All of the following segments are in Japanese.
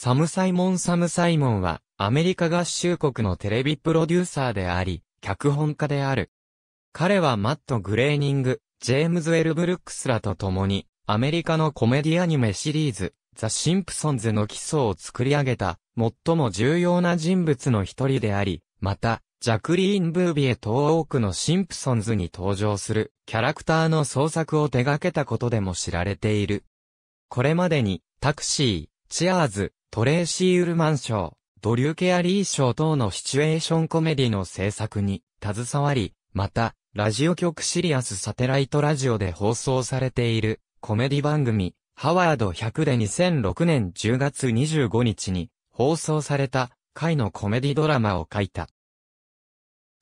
サム・サイモン・サム・サイモンは、アメリカ合衆国のテレビプロデューサーであり、脚本家である。彼はマット・グレーニング、ジェームズ・ウェル・ブルックスらと共に、アメリカのコメディアニメシリーズ、ザ・シンプソンズの基礎を作り上げた、最も重要な人物の一人であり、また、ジャクリーン・ブービエと多くのシンプソンズに登場するキャラクターの創作を手掛けたことでも知られている。これまでに、タクシー、チアーズ、トレーシー・ウルマン賞、ドリュー・ケアリー賞等のシチュエーションコメディの制作に携わり、また、ラジオ局シリアスサテライトラジオで放送されているコメディ番組、ハワード100で2006年10月25日に放送された回のコメディドラマを書いた。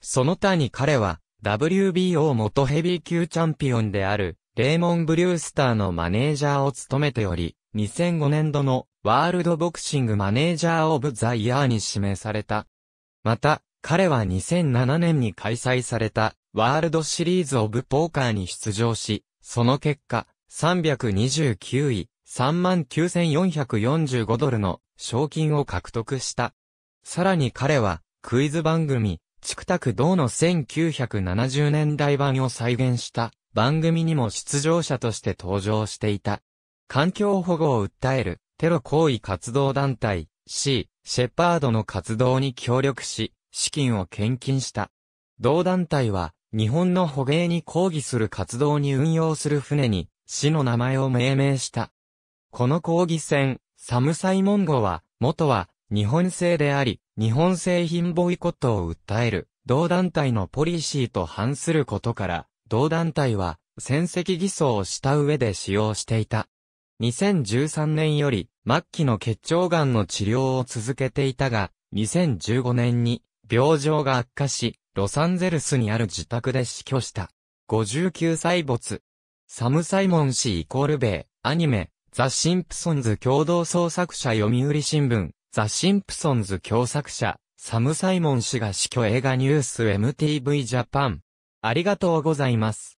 その他に彼は WBO 元ヘビー級チャンピオンであるレーモン・ブリュースターのマネージャーを務めており、2005年度のワールドボクシングマネージャー・オブ・ザ・イヤーに指名された。また、彼は2007年に開催されたワールドシリーズ・オブ・ポーカーに出場し、その結果、329位、39,445ドルの賞金を獲得した。さらに彼は、クイズ番組、チクタクドーの1970年代版を再現した番組にも出場者として登場していた。環境保護を訴えるテロ行為活動団体 C、シェパードの活動に協力し、資金を献金した。同団体は、日本の捕鯨に抗議する活動に運用する船に、市の名前を命名した。この抗議船、サムサイモン号は、元は、日本製であり、日本製品ボイコットを訴える、同団体のポリシーと反することから、同団体は、戦績偽装をした上で使用していた。2013年より、末期の結腸がんの治療を続けていたが、2015年に、病状が悪化し、ロサンゼルスにある自宅で死去した。59歳没。サム・サイモン氏イコール米、アニメ、ザ・シンプソンズ共同創作者読売新聞、ザ・シンプソンズ共作者、サム・サイモン氏が死去映画ニュース MTV ジャパン。ありがとうございます。